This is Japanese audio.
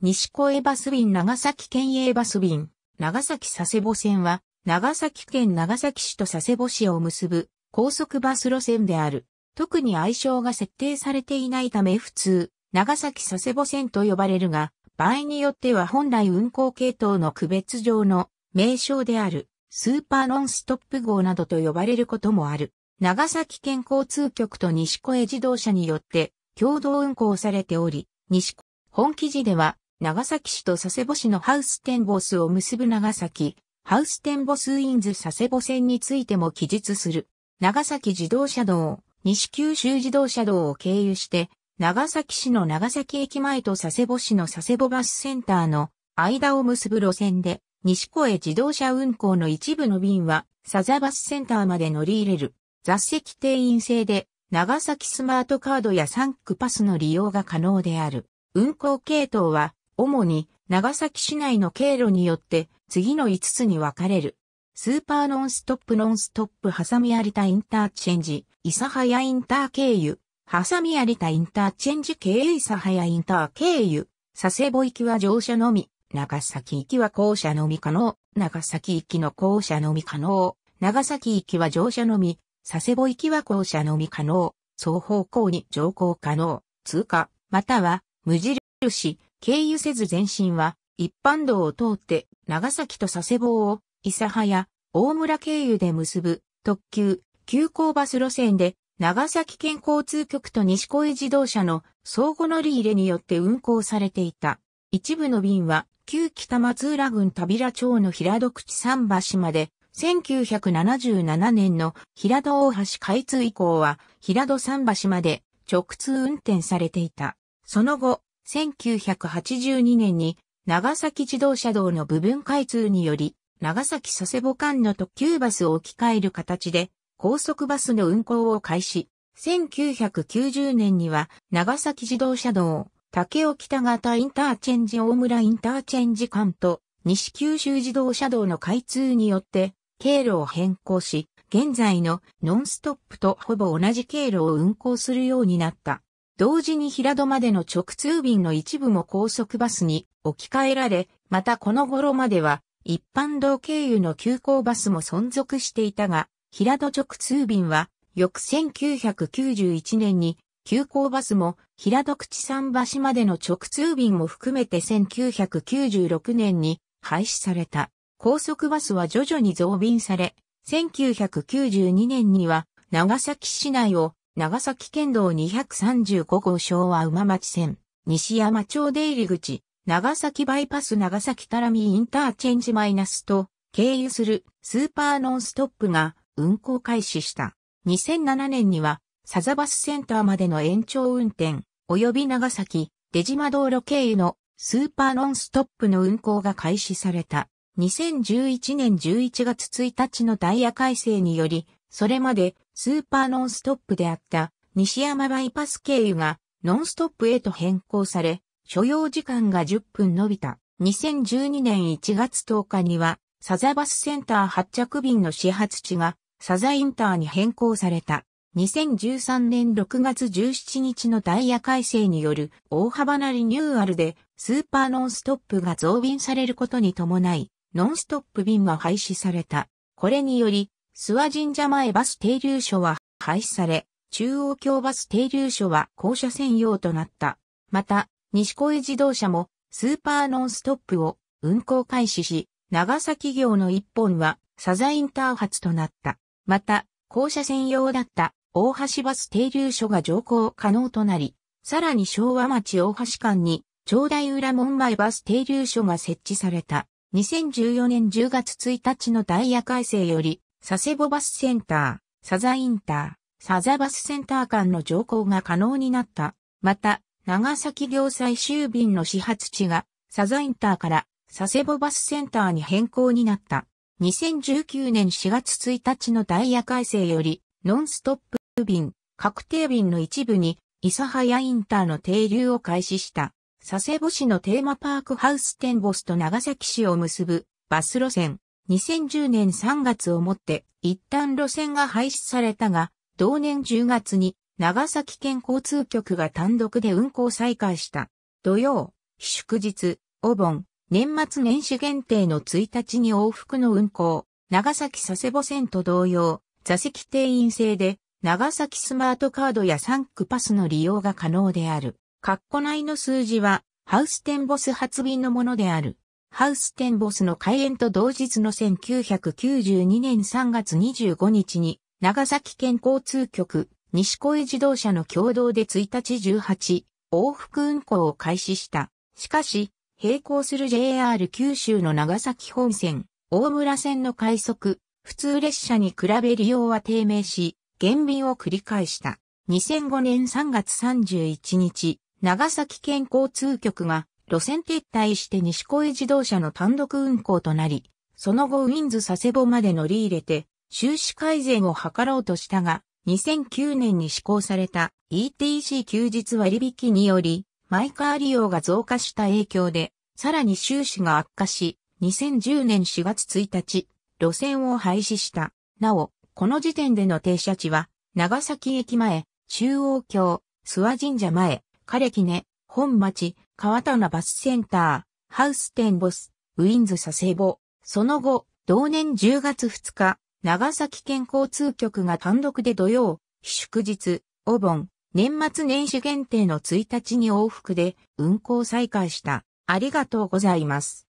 西小江バス便長崎県営バス便、長崎佐世保線は、長崎県長崎市と佐世保市を結ぶ高速バス路線である。特に愛称が設定されていないため普通、長崎佐世保線と呼ばれるが、場合によっては本来運行系統の区別上の名称である、スーパーノンストップ号などと呼ばれることもある。長崎県交通局と西小江自動車によって共同運行されており、西小本記事では、長崎市と佐世保市のハウステンボスを結ぶ長崎、ハウステンボスインズ佐世保線についても記述する。長崎自動車道、西九州自動車道を経由して、長崎市の長崎駅前と佐世保市の佐世保バスセンターの間を結ぶ路線で、西越自動車運行の一部の便は、サザバスセンターまで乗り入れる。座席定員制で、長崎スマートカードやサンクパスの利用が可能である。運行系統は、主に長崎市内の経路によって次の5つに分かれる。スーパーノンストップノンストップハサミ有田インターチェンジ、イサハヤインター経由、ハサミリタインターチェンジ経イサハヤインター経由、佐世保行きは乗車のみ、長崎行きは校舎のみ可能、長崎行きの校舎のみ可能、長崎行きは乗車のみ、佐世保行きは校舎のみ可能、双方向に乗降可能、通過、または無印、経由せず前進は、一般道を通って、長崎と佐世保を、諫早、大村経由で結ぶ、特急、急行バス路線で、長崎県交通局と西小江自動車の相互乗り入れによって運行されていた。一部の便は、旧北松浦郡田平町の平戸口桟橋まで、1977年の平戸大橋開通以降は、平戸桟橋まで直通運転されていた。その後、1982年に長崎自動車道の部分開通により、長崎佐世保間の特急バスを置き換える形で、高速バスの運行を開始。1990年には、長崎自動車道、竹尾北方インターチェンジ大村インターチェンジ間と、西九州自動車道の開通によって、経路を変更し、現在のノンストップとほぼ同じ経路を運行するようになった。同時に平戸までの直通便の一部も高速バスに置き換えられ、またこの頃までは一般道経由の急行バスも存続していたが、平戸直通便は翌1991年に急行バスも平戸口桟橋までの直通便も含めて1996年に廃止された。高速バスは徐々に増便され、1992年には長崎市内を長崎県道235号昭和馬町線、西山町出入り口、長崎バイパス長崎タラミインターチェンジマイナスと経由するスーパーノンストップが運行開始した。2007年にはサザバスセンターまでの延長運転及び長崎出島道路経由のスーパーノンストップの運行が開始された。2011年11月1日のダイヤ改正により、それまでスーパーノンストップであった西山バイパス経由がノンストップへと変更され、所要時間が10分伸びた。2012年1月10日には、サザバスセンター発着便の始発地がサザインターに変更された。2013年6月17日のダイヤ改正による大幅なリニューアルでスーパーノンストップが増便されることに伴い、ノンストップ便は廃止された。これにより、諏訪神社前バス停留所は廃止され、中央京バス停留所は校車専用となった。また、西小江自動車もスーパーノンストップを運行開始し、長崎行の一本はサザインター発となった。また、校車専用だった大橋バス停留所が乗降可能となり、さらに昭和町大橋間に、長大浦門前バス停留所が設置された。2014年10月1日のダイヤ改正より、佐世保バスセンター、サザインター、サザバスセンター間の乗降が可能になった。また、長崎行最終便の始発地が、サザインターから佐世保バスセンターに変更になった。2019年4月1日のダイヤ改正より、ノンストップ便、確定便の一部に、諫早インターの停留を開始した。佐世保市のテーマパークハウステンボスと長崎市を結ぶバス路線。2010年3月をもって一旦路線が廃止されたが、同年10月に長崎県交通局が単独で運行再開した。土曜、祝日、お盆、年末年始限定の1日に往復の運行、長崎佐世保線と同様、座席定員制で、長崎スマートカードやサンクパスの利用が可能である。括弧内の数字は、ハウステンボス発便のものである。ハウステンボスの開園と同日の1992年3月25日に、長崎県交通局、西小井自動車の共同で1日18往復運行を開始した。しかし、並行する JR 九州の長崎本線、大村線の快速、普通列車に比べ利用は低迷し、減便を繰り返した。2005年3月31日、長崎県交通局が路線撤退して西小井自動車の単独運行となり、その後ウィンズ佐世保まで乗り入れて、収支改善を図ろうとしたが、2009年に施行された ETC 休日割引により、マイカー利用が増加した影響で、さらに収支が悪化し、2010年4月1日、路線を廃止した。なお、この時点での停車地は、長崎駅前、中央橋、諏訪神社前、枯木根、本町、川棚バスセンター、ハウステンボス、ウィンズ佐世保。その後、同年10月2日、長崎県交通局が単独で土曜、祝日、お盆、年末年始限定の1日に往復で運行再開した。ありがとうございます。